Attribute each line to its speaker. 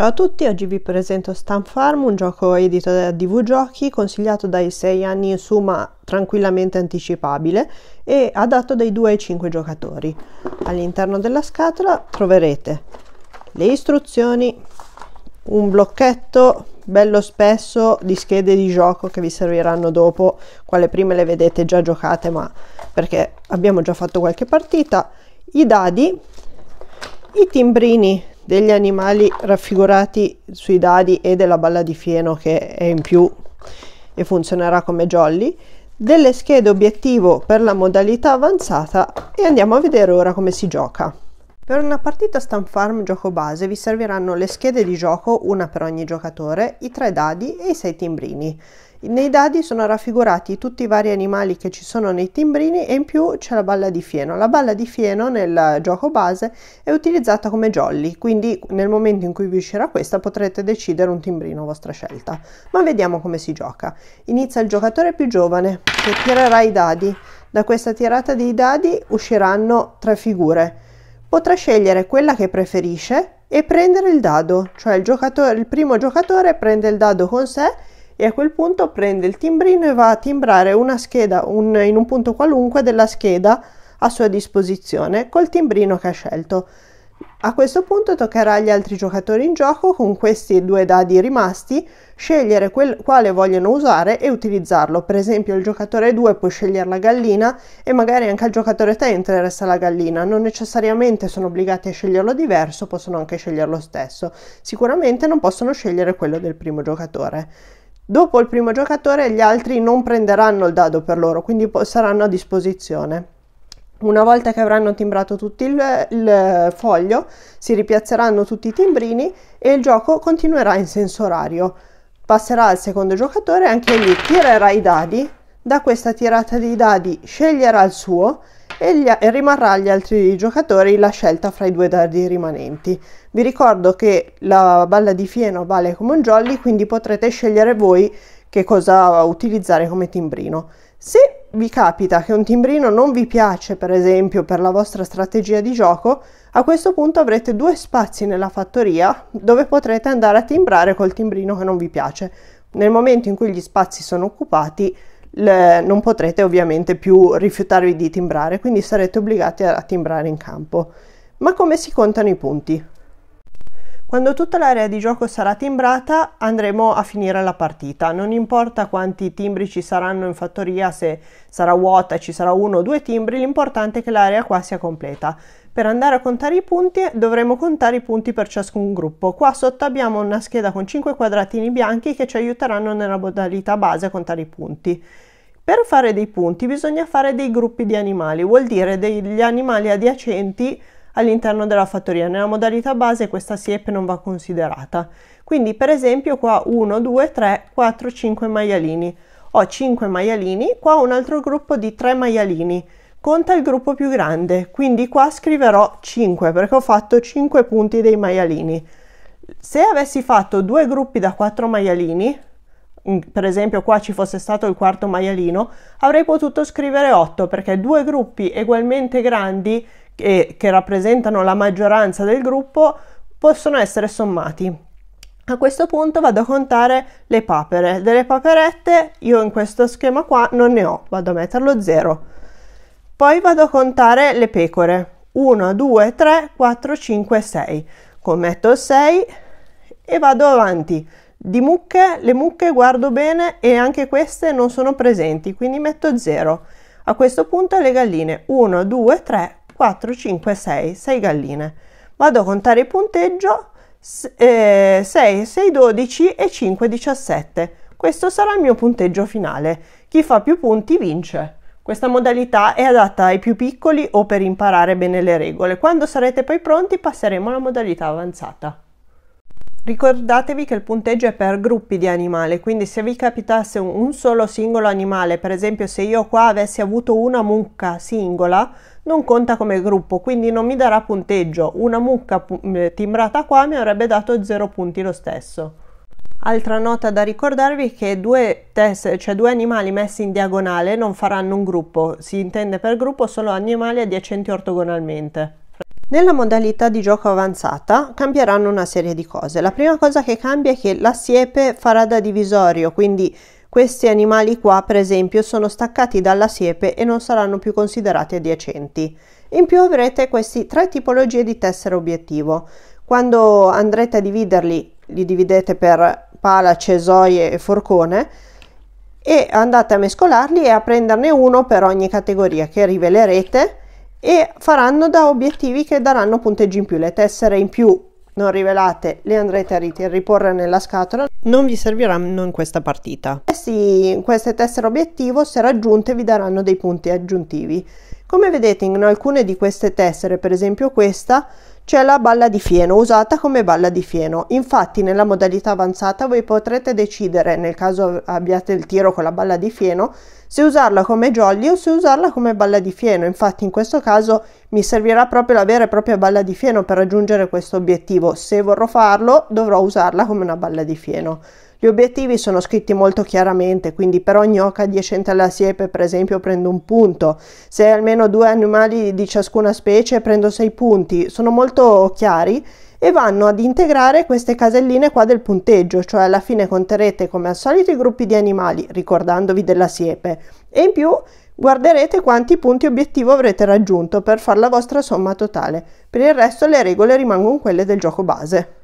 Speaker 1: Ciao a tutti, oggi vi presento Stamp Farm, un gioco edito da DV Giochi, consigliato dai 6 anni in su ma tranquillamente anticipabile e adatto dai 2 ai 5 giocatori. All'interno della scatola troverete le istruzioni, un blocchetto bello spesso di schede di gioco che vi serviranno dopo, quale prime le vedete già giocate ma perché abbiamo già fatto qualche partita, i dadi, i timbrini degli animali raffigurati sui dadi e della balla di fieno che è in più e funzionerà come jolly, delle schede obiettivo per la modalità avanzata e andiamo a vedere ora come si gioca. Per una partita Stamp Farm gioco base vi serviranno le schede di gioco, una per ogni giocatore, i tre dadi e i sei timbrini. Nei dadi sono raffigurati tutti i vari animali che ci sono nei timbrini e in più c'è la balla di fieno. La balla di fieno nel gioco base è utilizzata come jolly, quindi nel momento in cui vi uscirà questa potrete decidere un timbrino a vostra scelta. Ma vediamo come si gioca. Inizia il giocatore più giovane che tirerà i dadi. Da questa tirata dei dadi usciranno tre figure potrà scegliere quella che preferisce e prendere il dado, cioè il, giocatore, il primo giocatore prende il dado con sé e a quel punto prende il timbrino e va a timbrare una scheda un, in un punto qualunque della scheda a sua disposizione col timbrino che ha scelto. A questo punto toccherà agli altri giocatori in gioco, con questi due dadi rimasti, scegliere quel, quale vogliono usare e utilizzarlo. Per esempio il giocatore 2 può scegliere la gallina e magari anche al giocatore 3 interessa la gallina. Non necessariamente sono obbligati a sceglierlo diverso, possono anche scegliere lo stesso. Sicuramente non possono scegliere quello del primo giocatore. Dopo il primo giocatore gli altri non prenderanno il dado per loro, quindi saranno a disposizione. Una volta che avranno timbrato tutto il, il, foglio, si ripiazzeranno tutti i timbrini e il gioco continuerà in senso orario. Passerà al secondo giocatore, e anche lui tirerà i dadi, da questa tirata dei dadi sceglierà il suo e, gli, e rimarrà agli altri giocatori la scelta fra i due dadi rimanenti. Vi ricordo che la balla di fieno vale come un jolly, quindi potrete scegliere voi che cosa utilizzare come timbrino. Se vi capita che un timbrino non vi piace, per esempio, per la vostra strategia di gioco, a questo punto avrete due spazi nella fattoria dove potrete andare a timbrare col timbrino che non vi piace. Nel momento in cui gli spazi sono occupati, le, non potrete ovviamente più rifiutarvi di timbrare, quindi sarete obbligati a timbrare in campo. Ma come si contano i punti? Quando tutta l'area di gioco sarà timbrata andremo a finire la partita, non importa quanti timbri ci saranno in fattoria, se sarà vuota ci sarà uno o due timbri, l'importante è che l'area qua sia completa. Per andare a contare i punti dovremo contare i punti per ciascun gruppo. Qua sotto abbiamo una scheda con 5 quadratini bianchi che ci aiuteranno nella modalità base a contare i punti. Per fare dei punti bisogna fare dei gruppi di animali, vuol dire degli animali adiacenti all'interno della fattoria. Nella modalità base questa siepe non va considerata. Quindi per esempio qua 1, 2, 3, 4, 5 maialini. Ho 5 maialini, qua un altro gruppo di 3 maialini. Conta il gruppo più grande, quindi qua scriverò 5 perché ho fatto 5 punti dei maialini. Se avessi fatto due gruppi da 4 maialini, mm, per esempio qua ci fosse stato il quarto maialino, avrei potuto scrivere 8 perché due gruppi ugualmente grandi e che rappresentano la maggioranza del gruppo possono essere sommati. A questo punto vado a contare le papere. Delle paperette io in questo schema qua non ne ho, vado a metterlo 0. Poi vado a contare le pecore. 1, 2, 3, 4, 5, 6. Commetto 6 e vado avanti. Di mucche, le mucche guardo bene e anche queste non sono presenti, quindi metto 0. A questo punto le galline 1, 2, 3, 4, 5, 6, 6 galline. Vado a contare il punteggio, 6, 6, 12 e 5, 17. Questo sarà il mio punteggio finale. Chi fa più punti vince. Questa modalità è adatta ai più piccoli o per imparare bene le regole. Quando sarete poi pronti passeremo alla modalità avanzata. Ricordatevi che il punteggio è per gruppi di animali, quindi se vi capitasse un, solo singolo animale, per esempio se io qua avessi avuto una mucca singola, non conta come gruppo, quindi non mi darà punteggio. Una mucca timbrata qua mi avrebbe dato 0 punti lo stesso. Altra nota da ricordarvi è che due, test, cioè due animali messi in diagonale non faranno un gruppo, si intende per gruppo solo animali adiacenti ortogonalmente. Nella modalità di gioco avanzata cambieranno una serie di cose. La prima cosa che cambia è che la siepe farà da divisorio, quindi questi animali qua, per esempio, sono staccati dalla siepe e non saranno più considerati adiacenti. In più avrete queste tre tipologie di tessere obiettivo. Quando andrete a dividerli, li dividete per pala, cesoie e forcone e andate a mescolarli e a prenderne uno per ogni categoria che rivelerete e faranno da obiettivi che daranno punteggi in più. Le tessere in più non rivelate le andrete a riporre nella scatola, non vi serviranno in questa partita. Questi, eh queste tessere obiettivo, se raggiunte, vi daranno dei punti aggiuntivi. Come vedete in alcune di queste tessere, per esempio questa, c'è la balla di fieno, usata come balla di fieno. Infatti nella modalità avanzata voi potrete decidere, nel caso abbiate il tiro con la balla di fieno, se usarla come jolly o se usarla come balla di fieno. Infatti in questo caso mi servirà proprio la vera e propria balla di fieno per raggiungere questo obiettivo. Se vorrò farlo dovrò usarla come una balla di fieno. Gli obiettivi sono scritti molto chiaramente, quindi per ogni oca adiacente alla siepe, per esempio, prendo un punto. Se almeno due animali di ciascuna specie, prendo sei punti. Sono molto chiari e vanno ad integrare queste caselline qua del punteggio, cioè alla fine conterete come al solito i gruppi di animali, ricordandovi della siepe, e in più guarderete quanti punti obiettivo avrete raggiunto per fare la vostra somma totale. Per il resto le regole rimangono quelle del gioco base.